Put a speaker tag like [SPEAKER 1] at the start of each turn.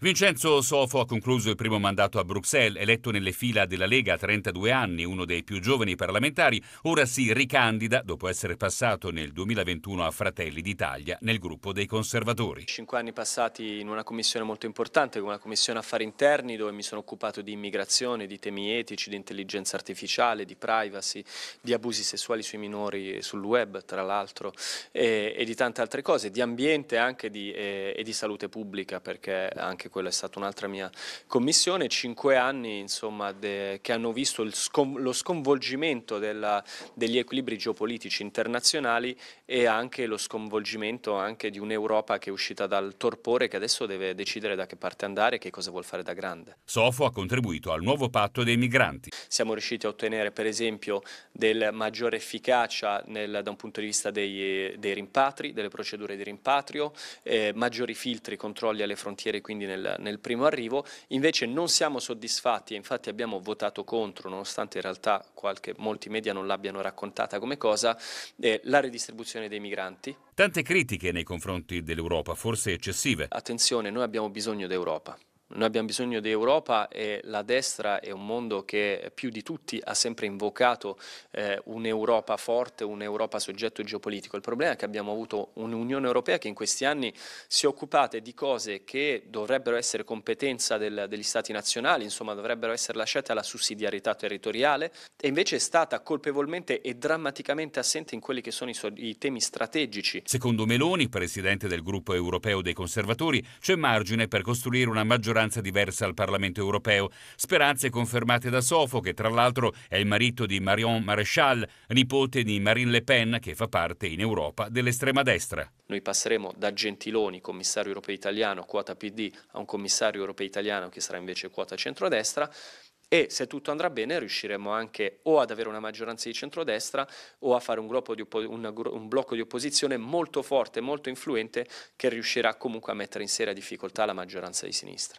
[SPEAKER 1] Vincenzo Sofo ha concluso il primo mandato a Bruxelles, eletto nelle fila della Lega a 32 anni, uno dei più giovani parlamentari, ora si ricandida dopo essere passato nel 2021 a Fratelli d'Italia nel gruppo dei conservatori.
[SPEAKER 2] Cinque anni passati in una commissione molto importante, come la commissione affari interni dove mi sono occupato di immigrazione, di temi etici, di intelligenza artificiale, di privacy, di abusi sessuali sui minori sul web tra l'altro e, e, di tante altre cose, di ambiente anche di, e, eh, e di salute pubblica perché anche anche quella è stata un'altra mia commissione, cinque anni insomma, de, che hanno visto scom lo sconvolgimento della, degli equilibri geopolitici internazionali e anche lo sconvolgimento anche di un'Europa che è uscita dal torpore che adesso deve decidere da che parte andare e che cosa vuol fare da grande.
[SPEAKER 1] Sofo ha contribuito al nuovo patto dei migranti. Siamo riusciti
[SPEAKER 2] a ottenere per esempio del maggiore efficacia nel, da un punto di vista dei, dei rimpatri, delle procedure di rimpatrio, eh, maggiori filtri, controlli alle frontiere quindi nel nel, nel primo arrivo, invece non siamo soddisfatti e infatti abbiamo votato contro, nonostante in realtà qualche, molti media non l'abbiano raccontata come cosa, eh, la redistribuzione dei migranti. Tante critiche nei confronti dell'Europa, forse eccessive. Attenzione, noi abbiamo bisogno d'Europa. Noi abbiamo bisogno di Europa e la destra è un mondo che più di tutti ha sempre invocato eh, un'Europa forte, un'Europa soggetto geopolitico. Il problema è che abbiamo avuto un'Unione Europea che in questi anni si è occupata di cose che dovrebbero essere competenza del, degli Stati nazionali, insomma dovrebbero essere lasciate alla sussidiarietà territoriale e invece è stata colpevolmente e drammaticamente assente in quelli che sono i, so i temi strategici.
[SPEAKER 1] Secondo Meloni, presidente del gruppo europeo dei conservatori, c'è margine per costruire una maggioranza maggioranza diversa al Parlamento europeo, speranze confermate da Sofo, che tra l'altro è il marito di Marion Maréchal, nipote di Marine Le Pen, che fa parte in Europa dell'estrema destra.
[SPEAKER 2] Noi passeremo da Gentiloni, commissario europeo italiano, quota PD, a un commissario europeo italiano che sarà invece quota centrodestra e se tutto andrà bene riusciremo anche o ad avere una maggioranza di centrodestra o a fare un, di oppo- un, un blocco di opposizione molto forte, molto influente che riuscirà comunque a mettere in seria difficoltà la maggioranza di sinistra.